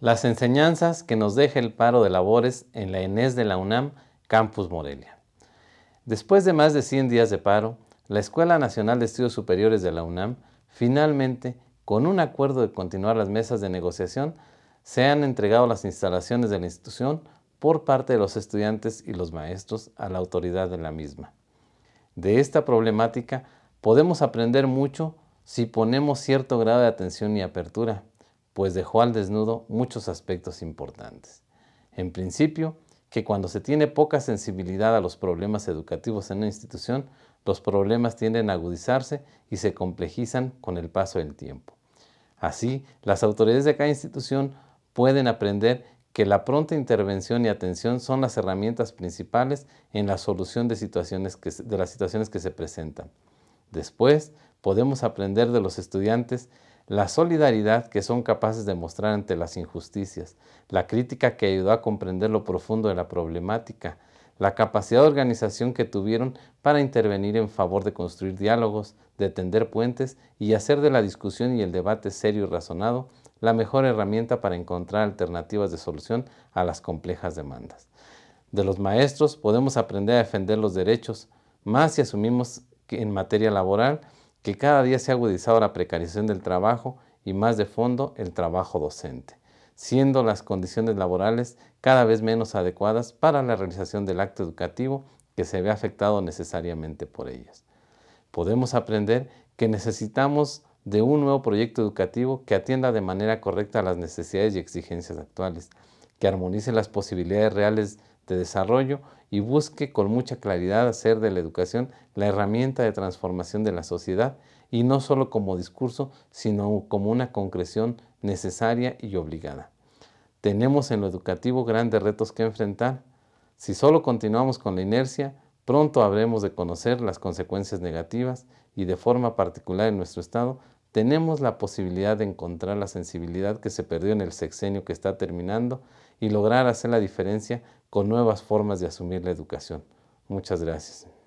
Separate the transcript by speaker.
Speaker 1: Las enseñanzas que nos deja el paro de labores en la ENES de la UNAM, Campus Morelia. Después de más de 100 días de paro, la Escuela Nacional de Estudios Superiores de la UNAM finalmente, con un acuerdo de continuar las mesas de negociación, se han entregado las instalaciones de la institución por parte de los estudiantes y los maestros a la autoridad de la misma. De esta problemática podemos aprender mucho si ponemos cierto grado de atención y apertura pues dejó al desnudo muchos aspectos importantes. En principio, que cuando se tiene poca sensibilidad a los problemas educativos en una institución, los problemas tienden a agudizarse y se complejizan con el paso del tiempo. Así, las autoridades de cada institución pueden aprender que la pronta intervención y atención son las herramientas principales en la solución de, las situaciones que se presentan. Después, podemos aprender de los estudiantes la solidaridad que son capaces de mostrar ante las injusticias, la crítica que ayudó a comprender lo profundo de la problemática, la capacidad de organización que tuvieron para intervenir en favor de construir diálogos, de tender puentes y hacer de la discusión y el debate serio y razonado la mejor herramienta para encontrar alternativas de solución a las complejas demandas. De los maestros podemos aprender a defender los derechos, más si asumimos que en materia laboral que cada día se ha agudizado la precarización del trabajo y más de fondo el trabajo docente, siendo las condiciones laborales cada vez menos adecuadas para la realización del acto educativo que se ve afectado necesariamente por ellas. Podemos aprender que necesitamos de un nuevo proyecto educativo que atienda de manera correcta a las necesidades y exigencias actuales, que armonice las posibilidades reales de este, desarrollo y busque con mucha claridad hacer de la educación la herramienta de transformación de la sociedad y no solo como discurso, sino como una concreción necesaria y obligada. Tenemos en lo educativo grandes retos que enfrentar. Si solo continuamos con la inercia, pronto habremos de conocer las consecuencias negativas y de forma particular en nuestro Estado tenemos la posibilidad de encontrar la sensibilidad que se perdió en el sexenio que está terminando y lograr hacer la diferencia con nuevas formas de asumir la educación. Muchas gracias.